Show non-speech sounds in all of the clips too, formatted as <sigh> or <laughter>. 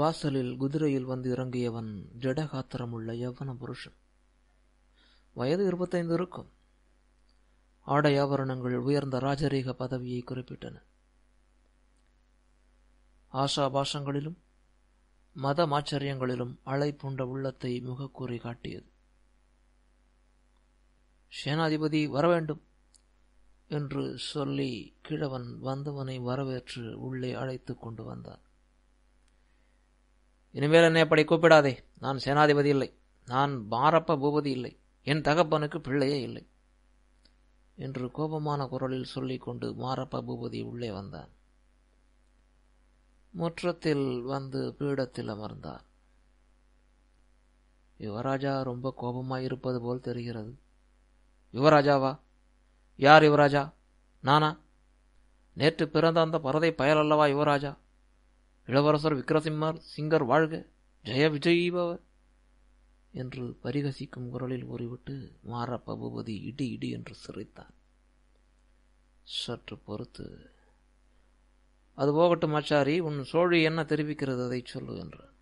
வாசலில் குதிரையில் வந்து இறங்கியவன் ஜடகாத்திரமுள்ள யவன புருஷன் வயது இருபத்தைந்து இருக்கும் ஆடை ஆபரணங்கள் உயர்ந்த ராஜரீக பதவியை குறிப்பிட்டன ஆஷாபாஷங்களிலும் மத மாச்சரியங்களிலும் அலை உள்ளத்தை முகக்கூறி காட்டியது சேனாதிபதி வரவேண்டும் என்று சொல்லி கிழவன் வந்தவனை வரவேற்று உள்ளே அழைத்து கொண்டு வந்தான் இனிமேல் என்னை அப்படி கூப்பிடாதே நான் சேனாதிபதி இல்லை நான் பாரப்ப பூபதி இல்லை என் தகப்பனுக்கு பிள்ளையே இல்லை என்று கோபமான குரலில் சொல்லிக் கொண்டு மாரப்ப பூபதி உள்ளே வந்தான் முற்றத்தில் வந்து பீடத்தில் அமர்ந்தார் யுவராஜா ரொம்ப கோபமாய் இருப்பது போல் தெரிகிறது யுவராஜாவா யார் யுவராஜா நானா நேற்று பிறந்த அந்த பறதை பயலல்லவா யுவராஜா இளவரசர் விக்ரசிம்மர் சிங்கர் வாழ்க ஜெய விஜயீபவ என்று பரிகசிக்கும் குரலில் கூறிவிட்டு மார பபுபதி இடி இடி என்று சிரித்தார் சற்று பொறுத்து அது போகட்டும் ஆச்சாரி உன் சோழி என்ன தெரிவிக்கிறது அதை சொல்லு என்றார்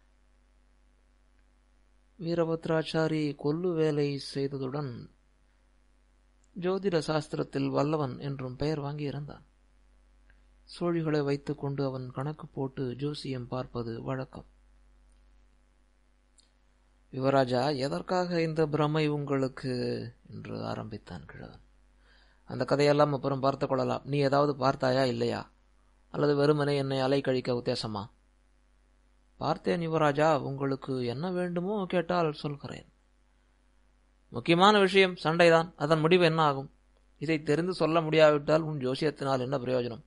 வீரபத்ராச்சாரி கொல்லு வேலை செய்ததுடன் ஜோதிட சாஸ்திரத்தில் வல்லவன் என்றும் பெயர் வாங்கியிருந்தான் சோழிகளை வைத்துக்கொண்டு அவன் கணக்கு போட்டு ஜோசியம் பார்ப்பது வழக்கம் யுவராஜா எதற்காக இந்த பிரமை உங்களுக்கு என்று ஆரம்பித்தான் கிழவன் அந்த கதையெல்லாம் அப்புறம் பார்த்து கொள்ளலாம் நீ ஏதாவது பார்த்தாயா இல்லையா அல்லது வெறுமனே என்னை அலை கழிக்க உத்தேசமா பார்த்தேன் யுவராஜா உங்களுக்கு என்ன வேண்டுமோ கேட்டால் சொல்கிறேன் முக்கியமான விஷயம் சண்டைதான் அதன் முடிவு என்ன ஆகும் இதை தெரிந்து சொல்ல முடியாவிட்டால் உன் ஜோசியத்தினால் என்ன பிரயோஜனம்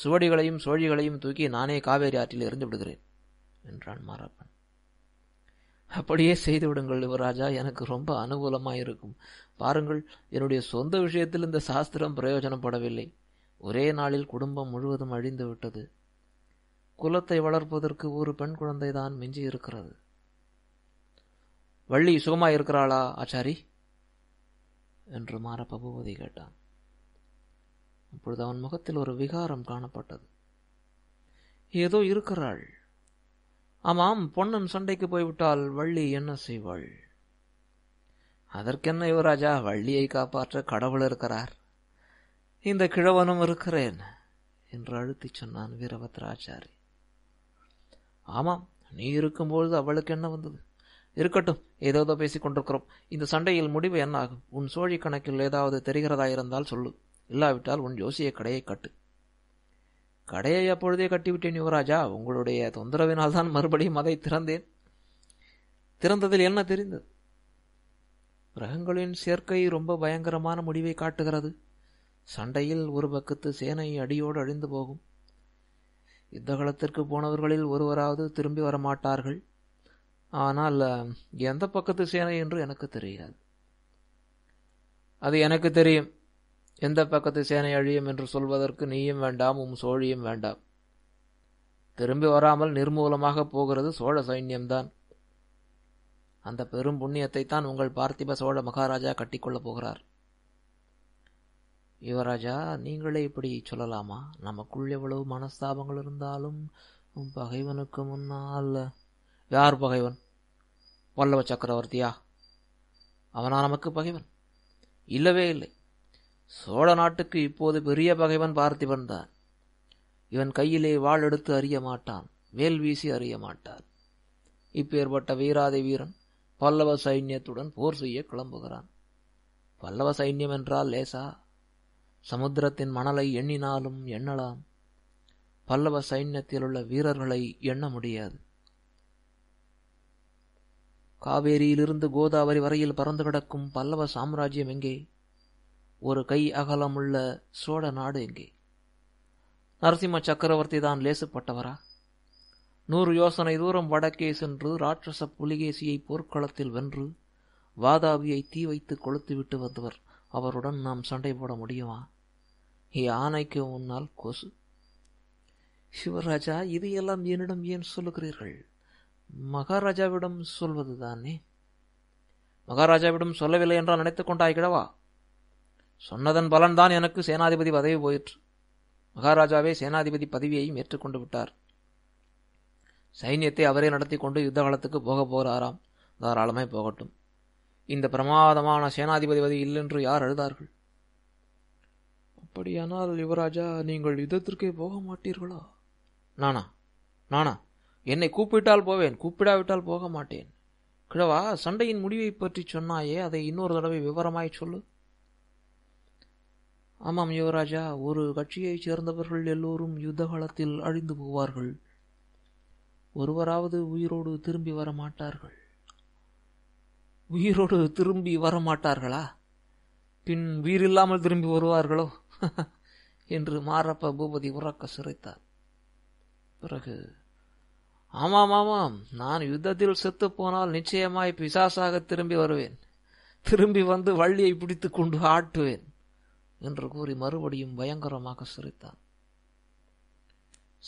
சுவடிகளையும் சோழிகளையும் தூக்கி நானே காவேரி ஆற்றில் எறிந்து விடுகிறேன் என்றான் மாரப்பன் அப்படியே செய்து விடுங்கள் யுவராஜா எனக்கு ரொம்ப அனுகூலமாக இருக்கும் பாருங்கள் என்னுடைய சொந்த விஷயத்தில் இந்த சாஸ்திரம் பிரயோஜனப்படவில்லை ஒரே நாளில் குடும்பம் முழுவதும் அழிந்து விட்டது குலத்தை வளர்ப்பதற்கு ஒரு பெண் குழந்தை தான் மிஞ்சி இருக்கிறது வள்ளி சுகமாயிருக்கிறாளா இருக்கிறாளா ஆச்சாரி என்று மாற பபுபதி கேட்டான் அப்பொழுது அவன் முகத்தில் ஒரு விகாரம் காணப்பட்டது ஏதோ இருக்கிறாள் ஆமாம் பொன்னன் சண்டைக்கு போய்விட்டால் வள்ளி என்ன செய்வாள் அதற்கென்ன யுவராஜா வள்ளியை காப்பாற்ற கடவுள் இருக்கிறார் இந்த கிழவனும் இருக்கிறேன் என்று அழுத்திச் சொன்னான் வீரபத்ராச்சாரி ஆமாம் நீ இருக்கும்பொழுது அவளுக்கு என்ன வந்தது இருக்கட்டும் ஏதோதோ பேசிக் கொண்டிருக்கிறோம் இந்த சண்டையில் முடிவு என்னாகும் உன் சோழி கணக்கில் ஏதாவது தெரிகிறதா இருந்தால் சொல்லு இல்லாவிட்டால் உன் ஜோசிய கடையை கட்டு கடையை அப்பொழுதே கட்டிவிட்டேன் யுவராஜா உங்களுடைய தொந்தரவினால் தான் மறுபடியும் அதை திறந்தேன் திறந்ததில் என்ன தெரிந்தது கிரகங்களின் சேர்க்கை ரொம்ப பயங்கரமான முடிவை காட்டுகிறது சண்டையில் ஒரு பக்கத்து சேனை அடியோடு அழிந்து போகும் யுத்தகலத்திற்கு போனவர்களில் ஒருவராவது திரும்பி வரமாட்டார்கள் ஆனால் எந்த பக்கத்து சேனை என்று எனக்கு தெரியாது அது எனக்கு தெரியும் எந்த பக்கத்து சேனை அழியும் என்று சொல்வதற்கு நீயும் வேண்டாம் உம் சோழியும் வேண்டாம் திரும்பி வராமல் நிர்மூலமாக போகிறது சோழ சைன்யம்தான் அந்த பெரும் புண்ணியத்தை தான் உங்கள் பார்த்திப சோழ மகாராஜா கட்டிக்கொள்ளப் போகிறார் யுவராஜா நீங்களே இப்படி சொல்லலாமா நமக்குள் எவ்வளவு மனஸ்தாபங்கள் இருந்தாலும் பகைவனுக்கு முன்னால் யார் பகைவன் பல்லவ சக்கரவர்த்தியா அவனா நமக்கு பகைவன் இல்லவே இல்லை சோழ நாட்டுக்கு இப்போது பெரிய பகைவன் பார்த்திபன் தான் இவன் கையிலே வாள் எடுத்து அறிய மாட்டான் வேல் வீசி அறிய மாட்டான் இப்பேற்பட்ட வீராதி வீரன் பல்லவ சைன்யத்துடன் போர் செய்ய கிளம்புகிறான் பல்லவ சைன்யம் என்றால் லேசா சமுத்திரத்தின் மணலை எண்ணினாலும் எண்ணலாம் பல்லவ சைன்யத்தில் உள்ள வீரர்களை எண்ண முடியாது காவேரியிலிருந்து கோதாவரி வரையில் பறந்து கிடக்கும் பல்லவ சாம்ராஜ்யம் எங்கே ஒரு கை அகலமுள்ள சோழ நாடு எங்கே நரசிம்ம சக்கரவர்த்தி தான் லேசுப்பட்டவரா நூறு யோசனை தூரம் வடக்கே சென்று ராட்சச புலிகேசியை போர்க்களத்தில் வென்று வாதாபியை தீ வைத்து கொளுத்துவிட்டு வந்தவர் அவருடன் நாம் சண்டை போட முடியுமா ஏ ஆனைக்கு முன்னால் கொசு சிவராஜா இதையெல்லாம் என்னிடம் ஏன் சொல்லுகிறீர்கள் மகாராஜாவிடம் சொல்வதுதானே மகாராஜாவிடம் சொல்லவில்லை என்றால் நினைத்துக் கொண்டாய் கிடவா சொன்னதன் பலன்தான் எனக்கு சேனாதிபதி பதவி போயிற்று மகாராஜாவே சேனாதிபதி பதவியையும் ஏற்றுக்கொண்டு விட்டார் சைன்யத்தை அவரே நடத்தி கொண்டு யுத்த காலத்துக்கு போக போகிறாராம் தாராளமே போகட்டும் இந்த பிரமாதமான சேனாதிபதி பதவி இல்லென்று யார் அழுதார்கள் அப்படியானால் யுவராஜா நீங்கள் யுத்தத்திற்கே போக மாட்டீர்களா நானா நானா என்னை கூப்பிட்டால் போவேன் கூப்பிடாவிட்டால் போக மாட்டேன் கிழவா சண்டையின் முடிவை பற்றி சொன்னாயே அதை இன்னொரு தடவை விவரமாய் சொல்லு ஆமாம் யுவராஜா ஒரு கட்சியைச் சேர்ந்தவர்கள் எல்லோரும் யுத்த காலத்தில் அழிந்து போவார்கள் ஒருவராவது உயிரோடு திரும்பி வர மாட்டார்கள் உயிரோடு திரும்பி வர மாட்டார்களா பின் உயிரில்லாமல் திரும்பி வருவார்களோ <laughs> என்று மாரப்ப பூபதி உறக்க சிரைத்தார் பிறகு ஆமாம் ஆமாம் நான் யுத்தத்தில் செத்துப்போனால் நிச்சயமாய் பிசாசாக திரும்பி வருவேன் திரும்பி வந்து வள்ளியை பிடித்து கொண்டு ஆட்டுவேன் என்று கூறி மறுபடியும் பயங்கரமாக சிரித்தான்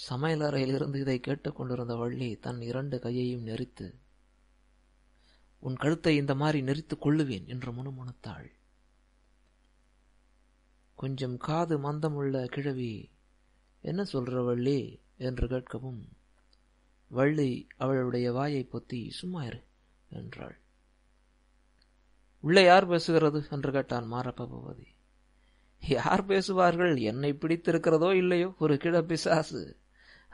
சமையலறையில் இருந்து இதை கேட்டுக்கொண்டிருந்த வள்ளி தன் இரண்டு கையையும் நெறித்து உன் கழுத்தை இந்த மாதிரி நெறித்துக் கொள்ளுவேன் என்று முணுமுணுத்தாள் கொஞ்சம் காது மந்தமுள்ள கிழவி என்ன சொல்ற வள்ளி என்று கேட்கவும் வள்ளி அவளுடைய வாயை பொத்தி சும்மா இரு என்றாள் உள்ளே யார் பேசுகிறது என்று கேட்டான் மாரப்ப பூபதி யார் பேசுவார்கள் என்னை பிடித்திருக்கிறதோ இல்லையோ ஒரு கிழ பிசாசு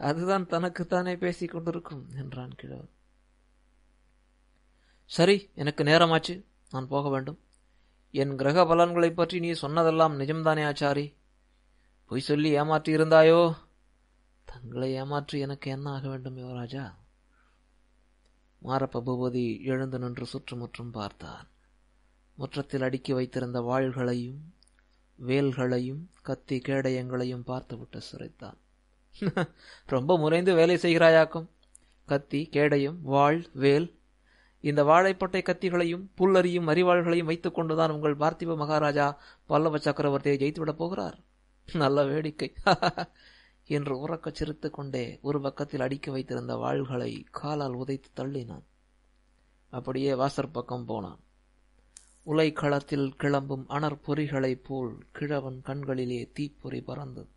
அதுதான் தனக்குத்தானே பேசிக் கொண்டிருக்கும் என்றான் கிழவர் சரி எனக்கு நேரமாச்சு நான் போக வேண்டும் என் கிரக பலன்களை பற்றி நீ சொன்னதெல்லாம் நிஜம்தானே ஆச்சாரி பொய் சொல்லி ஏமாற்றி இருந்தாயோ தங்களை ஏமாற்றி எனக்கு என்ன ஆக வேண்டும் யுவராஜா மாரப்ப பூபதி எழுந்து நின்று சுற்றுமுற்றும் பார்த்தான் முற்றத்தில் அடுக்கி வைத்திருந்த வாள்களையும் வேல்களையும் கத்தி கேடயங்களையும் பார்த்துவிட்டு சிரித்தான் <laughs> ரொம்ப முறைந்து வேலை செய்கிறாயாக்கும் கத்தி கேடயம் வாழ் வேல் இந்த வாழைப்பட்டை கத்திகளையும் புல்லறியும் அறிவாள்களையும் வைத்துக் கொண்டுதான் உங்கள் பார்த்திப மகாராஜா பல்லவ சக்கரவர்த்தியை ஜெயித்துவிடப் போகிறார் நல்ல வேடிக்கை <laughs> என்று உறக்கச் சிரித்து கொண்டே ஒரு பக்கத்தில் அடுக்கி வைத்திருந்த வாள்களை காலால் உதைத்து தள்ளினான் அப்படியே வாசற்பக்கம் பக்கம் போனான் உலைக்களத்தில் கிளம்பும் அனற்பொறிகளைப் போல் கிழவன் கண்களிலே தீப்பொறி பறந்தது.